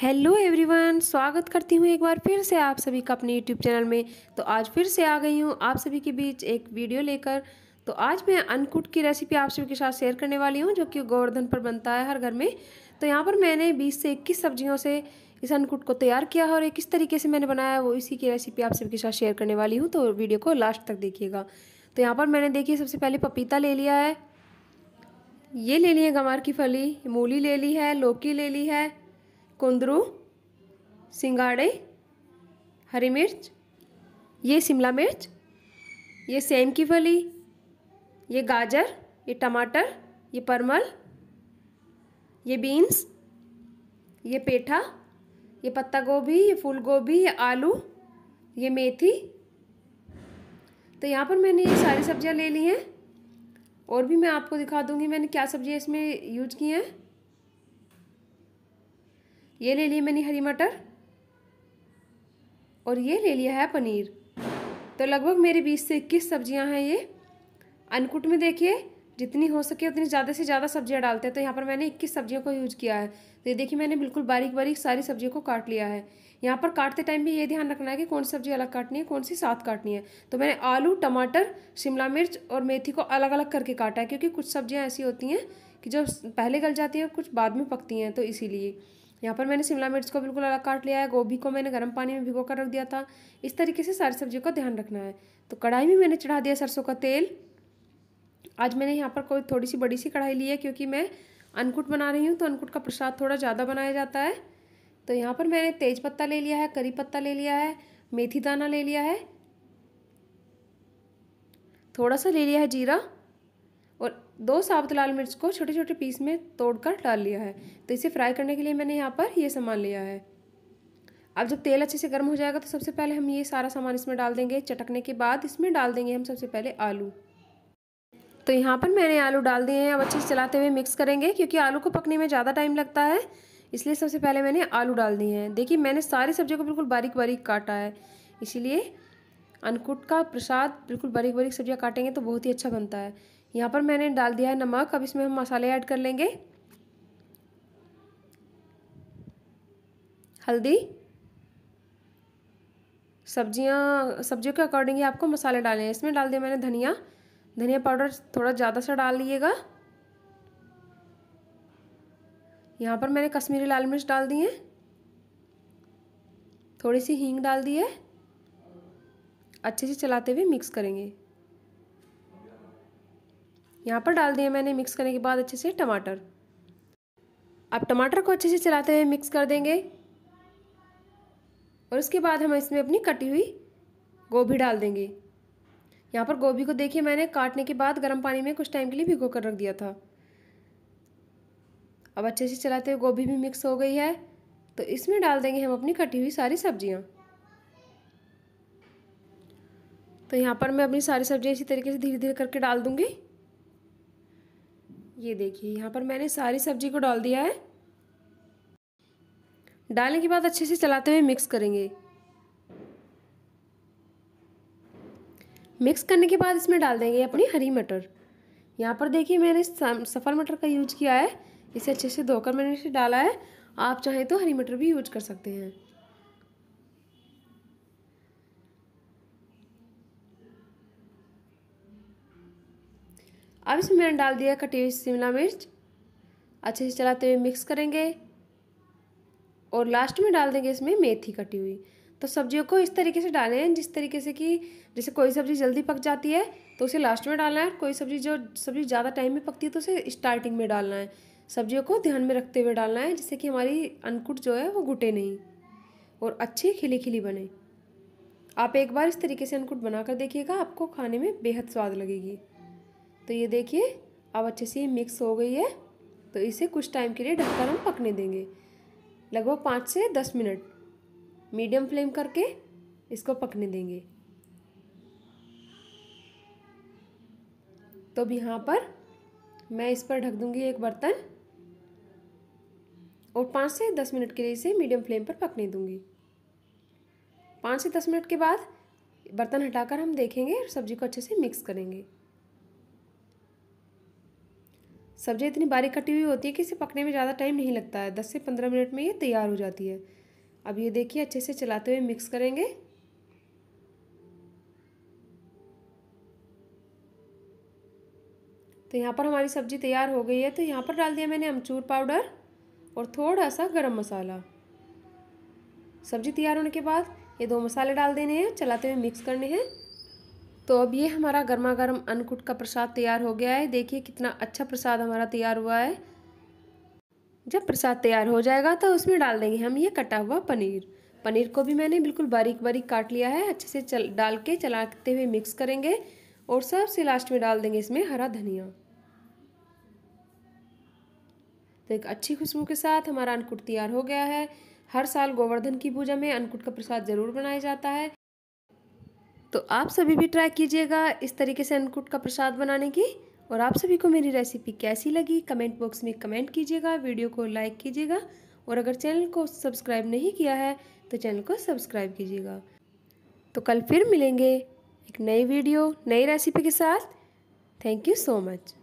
hello everyone स्वागत करती हूँ एक बार फिर से आप सभी का अपने यूट्यूब चैनल में तो आज फिर से आ गई हूँ आप सभी के बीच एक वीडियो लेकर तो आज मैं अनकुट की रेसिपी आप सभी के साथ शेयर करने वाली हूँ जो कि गोवर्धन पर बनता है हर घर में तो यहाँ पर मैंने 20 से 21 सब्जियों से इस अनकुट को तैयार किया है और किस तरीके से मैंने बनाया है वो इसी की रेसिपी आप सभी के साथ शेयर करने वाली हूँ तो वीडियो को लास्ट तक देखिएगा तो यहाँ पर मैंने देखिए सबसे पहले पपीता ले लिया है ये ले ली है गंवार की फली मूली ले ली है लौकी ले ली है कुंदरू सिंगाड़े हरी मिर्च ये शिमला मिर्च ये सेम की फली ये गाजर ये टमाटर ये परमल ये बीन्स ये पेठा ये पत्ता गोभी ये फूल गोभी ये आलू ये मेथी तो यहाँ पर मैंने ये सारी सब्ज़ियाँ ले ली हैं और भी मैं आपको दिखा दूँगी मैंने क्या सब्ज़ियाँ इसमें यूज की हैं ये ले लिए मैंने हरी मटर और ये ले लिया है पनीर तो लगभग मेरे बीस से इक्कीस सब्जियां हैं ये अनकुट में देखिए जितनी हो सके उतनी ज़्यादा से ज़्यादा सब्जियां डालते हैं तो यहाँ पर मैंने इक्कीस सब्जियों को यूज किया है तो ये देखिए मैंने बिल्कुल बारीक बारीक सारी सब्जियों को काट लिया है यहाँ पर काटते टाइम भी ये ध्यान रखना है कि कौन सी सब्जी अलग काटनी है कौन सी साथ काटनी है तो मैंने आलू टमाटर शिमला मिर्च और मेथी को अलग अलग करके काटा है क्योंकि कुछ सब्जियाँ ऐसी होती हैं कि जो पहले गल जाती हैं कुछ बाद में पकती हैं तो इसीलिए यहाँ पर मैंने शिमला मिर्च को बिल्कुल अलग काट लिया है गोभी को मैंने गर्म पानी में भिगो कर रख दिया था इस तरीके से सारी सब्जियों का ध्यान रखना है तो कढ़ाई में मैंने चढ़ा दिया सरसों का तेल आज मैंने यहाँ पर कोई थोड़ी सी बड़ी सी कढ़ाई ली है क्योंकि मैं अनकुट बना रही हूँ तो अनकुट का प्रसाद थोड़ा ज़्यादा बनाया जाता है तो यहाँ पर मैंने तेज पत्ता ले लिया है करी पत्ता ले लिया है मेथी दाना ले लिया है थोड़ा सा ले लिया है जीरा दो साबुत लाल मिर्च को छोटे छोटे पीस में तोड़कर डाल लिया है तो इसे फ्राई करने के लिए मैंने यहाँ पर ये सामान लिया है अब जब तेल अच्छे से गर्म हो जाएगा तो सबसे पहले हम ये सारा सामान इसमें डाल देंगे चटकने के बाद इसमें डाल देंगे हम सबसे पहले आलू तो यहाँ पर मैंने आलू डाल दिए हैं अब अच्छे से चलाते हुए मिक्स करेंगे क्योंकि आलू को पकने में ज़्यादा टाइम लगता है इसलिए सबसे पहले मैंने आलू डाल दिए हैं देखिए मैंने सारी सब्जियों को बिल्कुल बारीक बारीक काटा है इसीलिए अनकुट का प्रसाद बिल्कुल बारीक बारीक सब्जियाँ काटेंगे तो बहुत ही अच्छा बनता है यहाँ पर मैंने डाल दिया है नमक अब इसमें हम मसाले ऐड कर लेंगे हल्दी सब्जियाँ सब्जियों के अकॉर्डिंग ही आपको मसाले डालने हैं इसमें डाल दिया मैंने धनिया धनिया पाउडर थोड़ा ज़्यादा सा डाल लीजिएगा यहाँ पर मैंने कश्मीरी लाल मिर्च डाल दी है थोड़ी सी हींग डाल दी है अच्छे से चलाते हुए मिक्स करेंगे यहाँ पर डाल दिए मैंने मिक्स करने के बाद अच्छे से टमाटर अब टमाटर को अच्छे से चलाते हुए मिक्स कर देंगे और उसके बाद हम इसमें अपनी कटी हुई गोभी डाल देंगे यहाँ पर गोभी को देखिए मैंने काटने के बाद गर्म पानी में कुछ टाइम के लिए भिगो कर रख दिया था अब अच्छे से चलाते हुए गोभी भी मिक्स हो गई है तो इसमें डाल देंगे हम अपनी कटी हुई सारी सब्जियाँ तो यहाँ पर मैं अपनी सारी सब्जियाँ इसी तरीके से धीरे धीरे करके डाल दूँगी ये देखिए यहाँ पर मैंने सारी सब्जी को डाल दिया है डालने के बाद अच्छे से चलाते हुए मिक्स करेंगे मिक्स करने के बाद इसमें डाल देंगे अपनी हरी मटर यहाँ पर देखिए मैंने सफ़र मटर का यूज किया है इसे अच्छे से धोकर मैंने इसे डाला है आप चाहें तो हरी मटर भी यूज कर सकते हैं अब इसमें मैंने डाल दिया कटी हुई शिमला मिर्च अच्छे से चलाते हुए मिक्स करेंगे और लास्ट में डाल देंगे इसमें मेथी कटी हुई तो सब्जियों को इस तरीके से डालें जिस तरीके से कि जैसे कोई सब्ज़ी जल्दी पक जाती है तो उसे लास्ट में डालना है कोई सब्ज़ी जो सब्ज़ी ज़्यादा टाइम में पकती है तो उसे स्टार्टिंग में डालना है सब्जियों को ध्यान में रखते हुए डालना है जिससे कि हमारी अनकुट जो है वो घुटे नहीं और अच्छी खिली खिली बने आप एक बार इस तरीके से अनकुट बनाकर देखिएगा आपको खाने में बेहद स्वाद लगेगी तो ये देखिए अब अच्छे से ये मिक्स हो गई है तो इसे कुछ टाइम के लिए ढककर हम पकने देंगे लगभग पाँच से दस मिनट मीडियम फ्लेम करके इसको पकने देंगे तो अब यहाँ पर मैं इस पर ढक दूँगी एक बर्तन और पाँच से दस मिनट के लिए इसे मीडियम फ्लेम पर पकने दूँगी पाँच से दस मिनट के बाद बर्तन हटाकर हम देखेंगे और सब्जी को अच्छे से मिक्स करेंगे सब्ज़ी इतनी बारीक कटी हुई होती है कि इसे पकने में ज़्यादा टाइम नहीं लगता है दस से पंद्रह मिनट में ये तैयार हो जाती है अब ये देखिए अच्छे से चलाते हुए मिक्स करेंगे तो यहाँ पर हमारी सब्ज़ी तैयार हो गई है तो यहाँ पर डाल दिया मैंने अमचूर पाउडर और थोड़ा सा गरम मसाला सब्ज़ी तैयार होने के बाद ये दो मसाले डाल देने हैं चलाते हुए मिक्स करने हैं तो अब ये हमारा गर्मा गर्म अन्नकूट का प्रसाद तैयार हो गया है देखिए कितना अच्छा प्रसाद हमारा तैयार हुआ है जब प्रसाद तैयार हो जाएगा तो उसमें डाल देंगे हम ये कटा हुआ पनीर पनीर को भी मैंने बिल्कुल बारीक बारीक काट लिया है अच्छे से चल डाल के चलाते हुए मिक्स करेंगे और सबसे लास्ट में डाल देंगे इसमें हरा धनिया तो एक अच्छी खुशबू के साथ हमारा अन्नकूट तैयार हो गया है हर साल गोवर्धन की पूजा में अन्नकूट का प्रसाद ज़रूर बनाया जाता है तो आप सभी भी ट्राई कीजिएगा इस तरीके से अन्नकूट का प्रसाद बनाने की और आप सभी को मेरी रेसिपी कैसी लगी कमेंट बॉक्स में कमेंट कीजिएगा वीडियो को लाइक कीजिएगा और अगर चैनल को सब्सक्राइब नहीं किया है तो चैनल को सब्सक्राइब कीजिएगा तो कल फिर मिलेंगे एक नई वीडियो नई रेसिपी के साथ थैंक यू सो मच